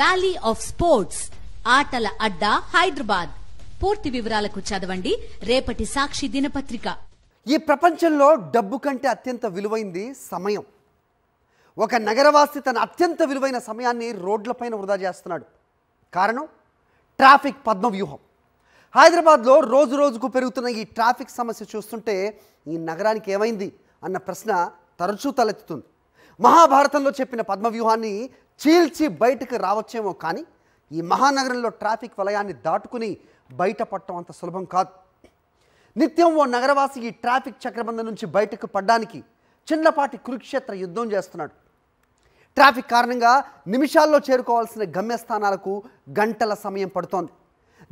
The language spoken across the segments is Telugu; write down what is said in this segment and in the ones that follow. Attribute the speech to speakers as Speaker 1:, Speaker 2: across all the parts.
Speaker 1: వ్యాలీ ఆఫ్ స్పోర్ట్స్ ఆటల అడ్డా హైదరాబాద్ పూర్తి వివరాలకు చదవండి రేపటి సాక్షి దినపత్రిక ఈ ప్రపంచంలో డబ్బు కంటే అత్యంత విలువైంది సమయం ఒక నగరవాసి తన అత్యంత విలువైన సమయాన్ని రోడ్లపైన వృధా చేస్తున్నాడు కారణం ట్రాఫిక్ పద్మ వ్యూహం హైదరాబాద్లో రోజు రోజుకు పెరుగుతున్న ఈ ట్రాఫిక్ సమస్య చూస్తుంటే ఈ నగరానికి ఏమైంది అన్న ప్రశ్న తరచూ తలెత్తుతుంది మహాభారతంలో చెప్పిన పద్మవ్యూహాన్ని చీల్చి బయటకు రావచ్చేమో కానీ ఈ మహానగరంలో ట్రాఫిక్ వలయాన్ని దాటుకుని బయటపడటం అంత సులభం కాదు నిత్యం ఓ నగరవాసి ఈ ట్రాఫిక్ చక్రబంధం నుంచి బయటకు పడ్డానికి చిన్నపాటి కురుక్షేత్ర యుద్ధం చేస్తున్నాడు ట్రాఫిక్ కారణంగా నిమిషాల్లో చేరుకోవాల్సిన గమ్యస్థానాలకు గంటల సమయం పడుతోంది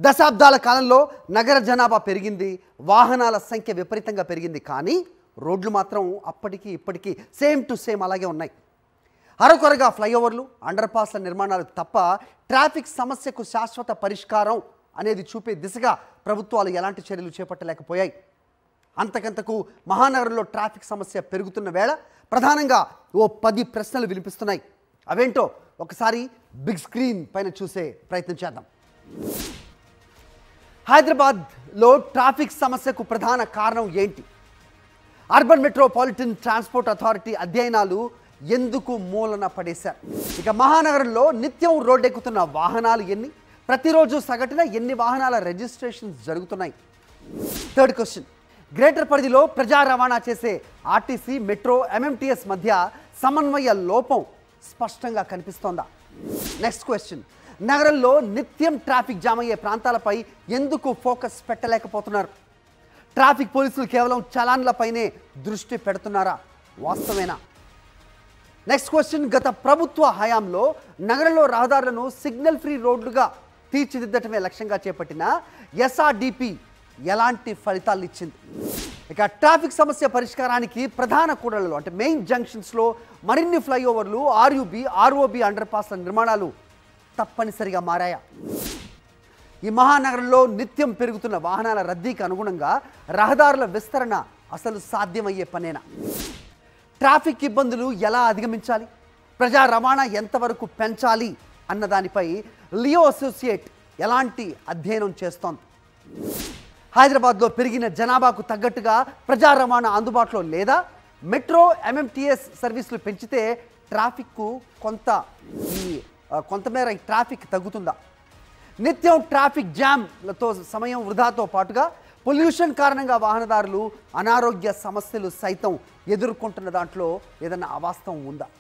Speaker 1: దశాబ్దాల కాలంలో నగర జనాభా పెరిగింది వాహనాల సంఖ్య విపరీతంగా పెరిగింది కానీ రోడ్లు మాత్రం అప్పటికీ ఇప్పటికీ సేమ్ టు సేమ్ అలాగే ఉన్నాయి అరకొరగా ఫ్లైఓవర్లు అండర్ పాస్ల నిర్మాణాలు తప్ప ట్రాఫిక్ సమస్యకు శాశ్వత పరిష్కారం అనేది చూపే దిశగా ప్రభుత్వాలు ఎలాంటి చర్యలు చేపట్టలేకపోయాయి అంతకంతకు మహానగరంలో ట్రాఫిక్ సమస్య పెరుగుతున్న వేళ ప్రధానంగా ఓ పది ప్రశ్నలు వినిపిస్తున్నాయి అవేంటో ఒకసారి బిగ్ స్క్రీన్ పైన చూసే ప్రయత్నం చేద్దాం హైదరాబాద్లో ట్రాఫిక్ సమస్యకు ప్రధాన కారణం ఏంటి అర్బన్ మెట్రోపాలిటన్ ట్రాన్స్పోర్ట్ అథారిటీ అధ్యయనాలు ఎందుకు మూలన పడేశారు ఇక మహానగరంలో నిత్యం రోడ్డెక్కుతున్న వాహనాలు ఎన్ని ప్రతిరోజు సగటున ఎన్ని వాహనాల రిజిస్ట్రేషన్ జరుగుతున్నాయి థర్డ్ క్వశ్చన్ గ్రేటర్ పరిధిలో ప్రజా రవాణా చేసే ఆర్టీసీ మెట్రో ఎంఎంటీఎస్ మధ్య సమన్వయ లోపం స్పష్టంగా కనిపిస్తోందా నెక్స్ట్ క్వశ్చన్ నగరంలో నిత్యం ట్రాఫిక్ జామ్ అయ్యే ప్రాంతాలపై ఎందుకు ఫోకస్ పెట్టలేకపోతున్నారు ట్రాఫిక్ పోలీసులు కేవలం చలాన్లపైనే దృష్టి పెడుతున్నారా వాస్తవేనా నెక్స్ట్ క్వశ్చన్ గత ప్రభుత్వ హయాంలో నగరంలో రహదారులను సిగ్నల్ ఫ్రీ రోడ్లుగా తీర్చిదిద్దటమే లక్ష్యంగా చేపట్టిన ఎస్ఆర్డిపి ఎలాంటి ఫలితాలు ఇచ్చింది ఇక ట్రాఫిక్ సమస్య పరిష్కారానికి ప్రధాన కూడళ్లలో అంటే మెయిన్ జంక్షన్స్లో మరిన్ని ఫ్లైఓవర్లు ఆర్యుబి ఆర్ఓబి అండర్ పాస్ల నిర్మాణాలు తప్పనిసరిగా మారాయా ఈ మహానగరంలో నిత్యం పెరుగుతున్న వాహనాల రద్దీకి అనుగుణంగా రహదారుల విస్తరణ అసలు సాధ్యమయ్యే పనేనా ట్రాఫిక్ ఇబ్బందులు ఎలా అధిగమించాలి ప్రజా రవాణా ఎంతవరకు పెంచాలి అన్న దానిపై లియో అసోసియేట్ ఎలాంటి అధ్యయనం చేస్తోంది హైదరాబాద్లో పెరిగిన జనాభాకు తగ్గట్టుగా ప్రజా రవాణా అందుబాటులో లేదా మెట్రో ఎంఎంటీఎస్ సర్వీసులు పెంచితే ట్రాఫిక్కు కొంత ఈ కొంతమేర ఈ ట్రాఫిక్ తగ్గుతుందా నిత్యం ట్రాఫిక్ జామ్లతో సమయం వృధాతో పాటుగా పొల్యూషన్ కారణంగా వాహనదారులు అనారోగ్య సమస్యలు సైతం ఎదుర్కొంటున్న దాంట్లో ఏదన్నా అవాస్తవం ఉందా